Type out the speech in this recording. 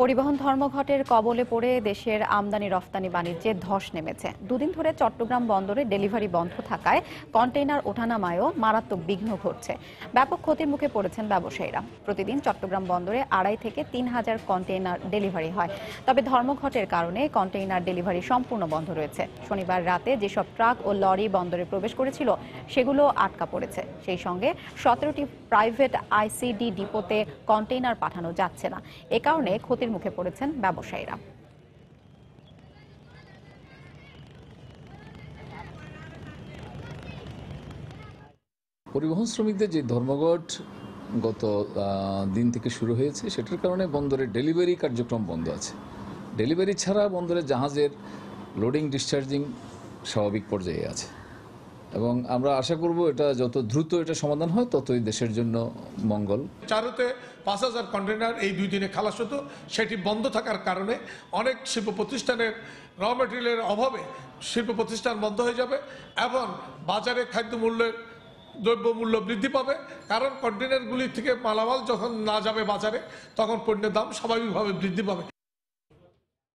পরিবহন ধর্মঘটের কবলে পড়ে দেশের আমদানি রফতানি বাণিজ্যে ধস নেমেছে দুদিন ধরে চট্টগ্রাম বন্দরে ডেলিভারি বন্ধ থাকায় কন্টেইনার ওঠানামায়ও মারাত্মক বিঘ্ন ঘটছে ব্যাপক ক্ষতির মুখে পড়েছেন ব্যবসায়ীরা প্রতিদিন চট্টগ্রাম বন্দরে আড়াই থেকে তিন হাজার কন্টেইনার ডেলিভারি হয় তবে ধর্মঘটের কারণে কন্টেইনার ডেলিভারি সম্পূর্ণ বন্ধ রয়েছে শনিবার রাতে যেসব ট্রাক ও লরি বন্দরে প্রবেশ করেছিল সেগুলো আটকা পড়েছে সেই সঙ্গে সতেরোটি প্রাইভেট আইসিডি ডিপোতে কন্টেইনার পাঠানো যাচ্ছে না এ কারণে ক্ষতির হুমকির মুখে পড়েছেন ব্যবসায়ীরা পরিবহন শ্রমিকদের যে ধর্মঘট গত দিন থেকে শুরু হয়েছে সেটার কারণে বন্দরের ডেলিভারি কার্যক্রম বন্ধ আছে ডেলিভারি ছাড়া বন্দরের জাহাজের লোডিং ডিসচার্জিং স্বাভাবিক পর্যায়ে আছে এবং আমরা আশা করব এটা যত দ্রুত এটা সমাধান হয় ততই দেশের জন্য মঙ্গল চারুতে পাঁচ হাজার কন্টেনার এই দুই দিনে খালাস হতো সেটি বন্ধ থাকার কারণে অনেক শিল্প প্রতিষ্ঠানের র মেটেরিয়ালের অভাবে শিল্প প্রতিষ্ঠান বন্ধ হয়ে যাবে এবং বাজারে খাদ্য মূল্যের দ্রব্য মূল্য বৃদ্ধি পাবে কারণ কন্টেনারগুলি থেকে মালামাল যখন না যাবে বাজারে তখন পণ্যের দাম স্বাভাবিকভাবে বৃদ্ধি পাবে